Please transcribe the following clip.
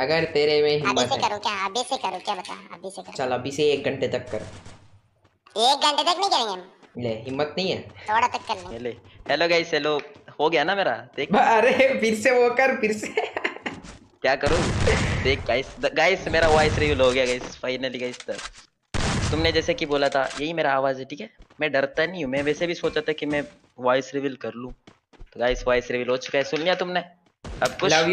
अगर तेरे में हिम्मत अभी से करूं क्या अभी से करूं क्या बता अभी से कर चल अभी से 1 घंटे तक कर 1 घंटे तक नहीं करेंगे ले हिम्मत नहीं है थोड़ा तक कर ले हेलो गाइस हेलो हो गया ना मेरा देख अरे फिर से वो कर फिर से क्या करूं देख गाइस गाइस मेरा वॉइस रिवील हो गया गाइस फाइनली गाइस तुमने जैसे कि बोला था यही मेरा आवाज है ठीक है मैं डरता नहीं हूं मैं वैसे भी सोचा था कि मैं वॉइस रिवील कर लूं तो गाइस वॉइस रिवील हो चुका है सुन लिया तुमने अब कुछ